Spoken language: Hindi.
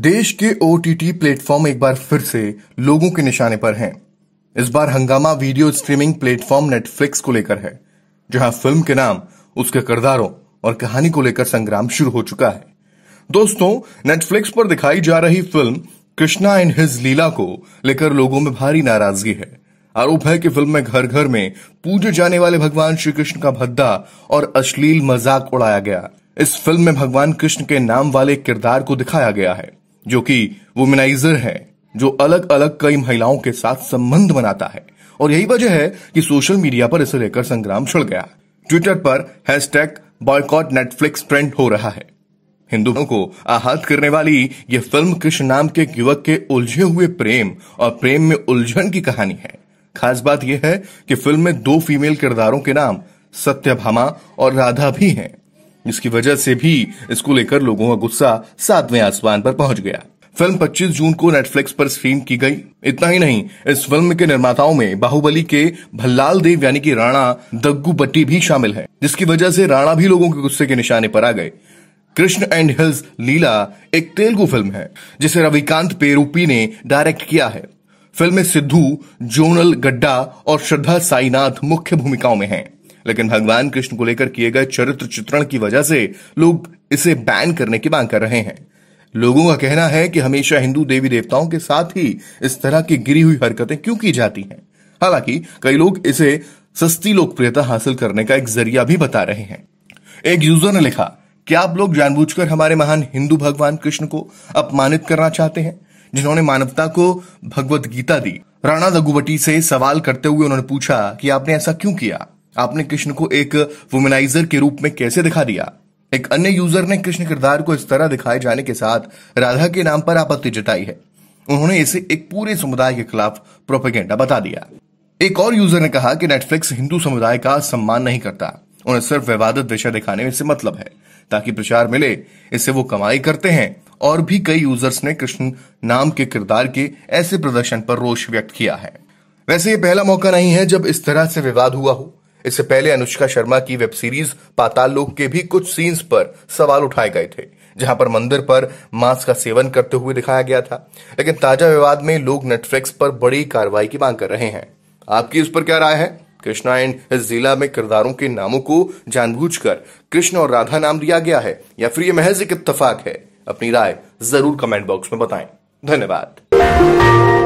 देश के ओटीटी प्लेटफॉर्म एक बार फिर से लोगों के निशाने पर हैं इस बार हंगामा वीडियो स्ट्रीमिंग प्लेटफॉर्म नेटफ्लिक्स को लेकर है जहां फिल्म के नाम उसके किरदारों और कहानी को लेकर संग्राम शुरू हो चुका है दोस्तों नेटफ्लिक्स पर दिखाई जा रही फिल्म कृष्णा एंड हिज लीला को लेकर लोगों में भारी नाराजगी है आरोप है कि फिल्म में घर घर में पूजे जाने वाले भगवान श्री कृष्ण का भद्दा और अश्लील मजाक उड़ाया गया इस फिल्म में भगवान कृष्ण के नाम वाले किरदार को दिखाया गया है जो कि वुमेनाइजर है जो अलग अलग कई महिलाओं के साथ संबंध बनाता है और यही वजह है कि सोशल मीडिया पर इसे लेकर संग्राम छिड़ गया ट्विटर पर hashtag boycott Netflix trend हो रहा है हिंदुओं को आहत करने वाली ये फिल्म कृष्ण नाम के युवक के उलझे हुए प्रेम और प्रेम में उलझन की कहानी है खास बात यह है कि फिल्म में दो फीमेल किरदारों के नाम सत्यभामा और राधा भी हैं जिसकी वजह से भी इसको लेकर लोगों का गुस्सा सातवें आसमान पर पहुंच गया फिल्म 25 जून को नेटफ्लिक्स पर स्ट्रीम की गई इतना ही नहीं इस फिल्म के निर्माताओं में बाहुबली के भल्लाल देव यानी कि राणा दग्गू बट्टी भी शामिल है जिसकी वजह से राणा भी लोगों के गुस्से के निशाने पर आ गए कृष्ण एंड हिल्स लीला एक तेलुगु फिल्म है जिसे रविकांत पेरूपी ने डायरेक्ट किया है फिल्म में सिद्धू जोनल गड्डा और श्रद्धा साईनाथ मुख्य भूमिकाओं में हैं। लेकिन भगवान कृष्ण को लेकर किए गए चरित्र चित्रण की वजह से लोग इसे बैन करने की मांग कर रहे हैं लोगों का कहना है कि हमेशा हिंदू देवी देवताओं के साथ ही इस तरह की गिरी हुई हरकतें क्यों की जाती हैं हालांकि कई लोग इसे सस्ती लोकप्रियता हासिल करने का एक जरिया भी बता रहे हैं एक यूजर ने लिखा क्या आप लोग जानबूझकर हमारे महान हिंदू भगवान कृष्ण को अपमानित करना चाहते हैं जिन्होंने मानवता को भगवत गीता दी राणा दगुबटी से सवाल करते हुए उन्होंने पूछा कि आपने ऐसा क्यों किया आपने कृष्ण को एक वुमेनाइजर के रूप में कैसे दिखा दिया एक अन्य यूजर ने कृष्ण किरदार को इस तरह दिखाए जाने के साथ राधा के नाम पर आपत्ति जताई है उन्होंने इसे एक पूरे समुदाय के खिलाफ प्रोपेगेंडा बता दिया एक और यूजर ने कहा कि नेटफ्लिक्स हिंदू समुदाय का सम्मान नहीं करता उन्हें सिर्फ विवादित विषय दिखाने में से मतलब है ताकि प्रचार मिले इससे वो कमाई करते हैं और भी कई यूजर्स ने कृष्ण नाम के किरदार के ऐसे प्रदर्शन पर रोष व्यक्त किया है वैसे ये पहला मौका नहीं है जब इस तरह से विवाद हुआ हो इससे पहले अनुष्का शर्मा की वेब सीरीज पाताल लोक के भी कुछ सीन्स पर सवाल उठाए गए थे जहां पर मंदिर पर मांस का सेवन करते हुए दिखाया गया था लेकिन ताजा विवाद में लोग नेटफ्लिक्स पर बड़ी कार्रवाई की मांग कर रहे हैं आपकी इस पर क्या राय है कृष्णा एंड जिला में किरदारों के नामों को जानबूझकर कृष्ण और राधा नाम दिया गया है या फिर ये महज एक इतफाक है अपनी राय जरूर कमेंट बॉक्स में बताएं धन्यवाद